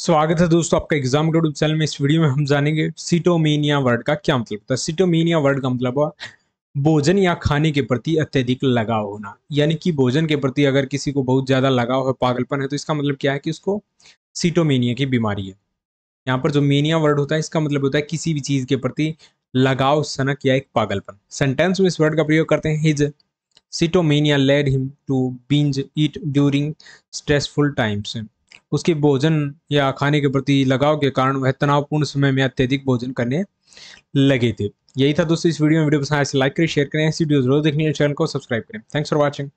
स्वागत है दोस्तों आपका एग्जाम यूट्यूब चैनल में इस वीडियो में हम जानेंगे सिटोमीनिया वर्ड का क्या मतलब होता है सिटोमीनिया वर्ड का मतलब हुआ भोजन या खाने के प्रति अत्यधिक लगाव होना यानी कि भोजन के प्रति अगर किसी को बहुत ज़्यादा लगाव है पागलपन है तो इसका मतलब क्या है कि उसको सिटोमीनिया की बीमारी है यहाँ पर जो मीनिया वर्ड होता है इसका मतलब होता है किसी भी चीज़ के प्रति लगाव सनक या एक पागलपन सेंटेंस में इस वर्ड का प्रयोग करते हैं his sitomania led him to binge eat during stressful times उसके भोजन या खाने के प्रति लगाव के कारण वह तनावपूर्ण समय में अत्यधिक भोजन करने लगे थे यही था दोस्तों इस वीडियो में वीडियो पसंद आए लाइक तो करें शेयर करें ऐसी वीडियो जरूर देखनी है चैनल को सब्सक्राइब करें थैंक्स फॉर वॉचिंग